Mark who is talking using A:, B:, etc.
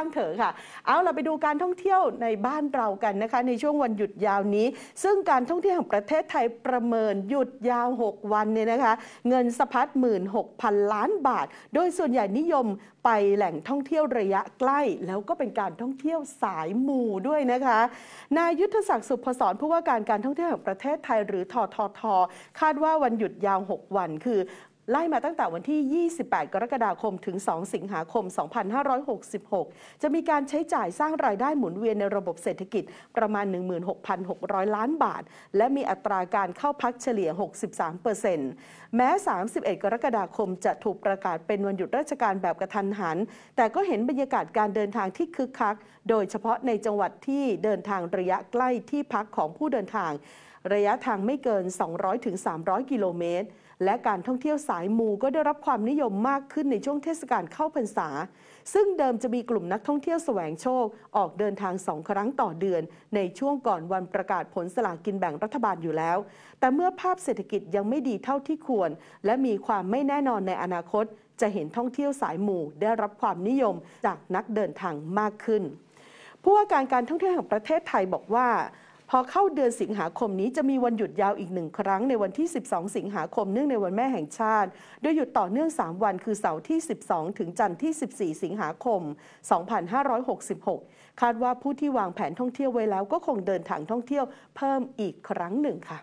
A: ้างเถอะค่ะ เอาเราไปดูการท่องเที่ยวในบ้านเรากันนะคะ ในช่วงวันหยุดยาวนี้ ซึ่งการท่องเที่ยวของประเทศไทยประเมินหยุดยาว6วันเนี่ยนะคะเงินสะพัด 16,000 ล้านบาท โดยส่วนใหญ่นิยมไปแหล่งท่องเที่ยวระยะใกล้แล้วก็เป็นการท่องเที่ยวสายมูด้วยนะคะ นายยุทธศักดิ์สุพศรผู้ว่าการการท่องเที่ยวแห่งประเทศไทยหรือทททคาดว่าวันหยุดยาว6วันคือไล่มาตั้งแต่วันที่ 28 กรกฎาคม ถึง 2 สิงหาคม 2566 จะมีการใช้จ่ายสร้างรายได้หมุนเวียนในระบบเศรษฐกิจประมาณ 16,600 ล้านบาท และมีอัตราการเข้าพักเฉลี่ย 63เปอร์เซ็นต์แม้ 31 กรกฎาคม จะถูกประกาศเป็นวันหยุดราชการแบบกระทันหัน แต่ก็เห็นบรรยากาศการเดินทางที่คึกคัก โดยเฉพาะในจังหวัดที่เดินทางระยะใกล้ที่พักของผู้เดินทางระยะทางไม่เกิน 200-300 กิโลเมตร และการท่องเที่ยวสายมูก็ได้รับความนิยมมากขึ้นในช่วงเทศกาลเข้าพรรษา ซึ่งเดิมจะมีกลุ่มนักท่องเที่ยวแสวงโชค ออกเดินทางสองครั้งต่อเดือน ในช่วงก่อนวันประกาศผลสลากกินแบ่งรัฐบาลอยู่แล้ว แต่เมื่อภาพเศรษฐกิจยังไม่ดีเท่าที่ควร และมีความไม่แน่นอนในอนาคต จะเห็นท่องเที่ยวสายหมู่ ได้รับความนิยมจากนักเดินทางมากขึ้น ผู้ว่าการการท่องเที่ยวแห่งประเทศไทยบอกว่าพอเข้าเดือนสิงหาคมนี้จะมีวันหยุดยาวอีกหนึ่งครั้งในวันที่ 12 สิงหาคมเนื่องในวันแม่แห่งชาติ โดยหยุดต่อเนื่อง 3 วันคือเสาร์ที่ 12 ถึงจันทร์ที่ 14 สิงหาคม 2566 คาดว่าผู้ที่วางแผนท่องเที่ยวไว้แล้วก็คงเดินทางท่องเที่ยวเพิ่มอีกครั้งหนึ่งค่ะ